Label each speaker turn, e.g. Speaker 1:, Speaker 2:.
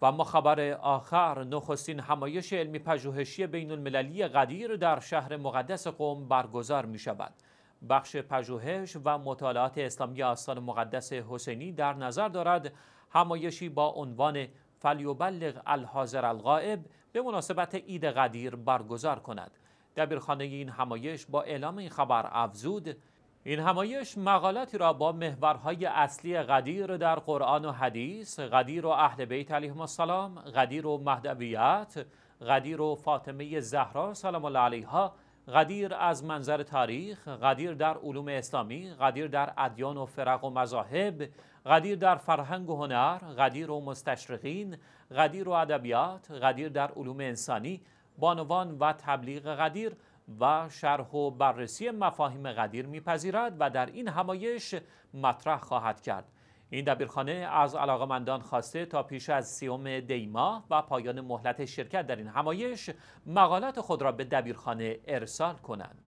Speaker 1: و اما خبر آخر نخستین همایش علمی پژوهشی بین المللی قدیر در شهر مقدس قوم برگزار می شود. بخش پژوهش و مطالعات اسلامی آستان مقدس حسینی در نظر دارد همایشی با عنوان فلیوبلغ الحاضر الغائب به مناسبت عید قدیر برگزار کند. دبیرخانه این همایش با اعلام این خبر افزود این همایش مقالاتی را با محورهای اصلی قدیر در قرآن و حدیث، قدیر و اهل بیت علیهم السلام، قدیر و مهدویت، قدیر و فاطمه زهرا سلام الله علیها، قدیر از منظر تاریخ، قدیر در علوم اسلامی، قدیر در ادیان و فرق و مذاهب، قدیر در فرهنگ و هنر، قدیر و مستشرقین، قدیر و ادبیات، قدیر در علوم انسانی، بانوان و تبلیغ قدیر و شرح و بررسی مفاهیم قدیر میپذیرد و در این همایش مطرح خواهد کرد این دبیرخانه از علاقمندان خواسته تا پیش از سیوم دیما و پایان مهلت شرکت در این همایش مقالات خود را به دبیرخانه ارسال کنند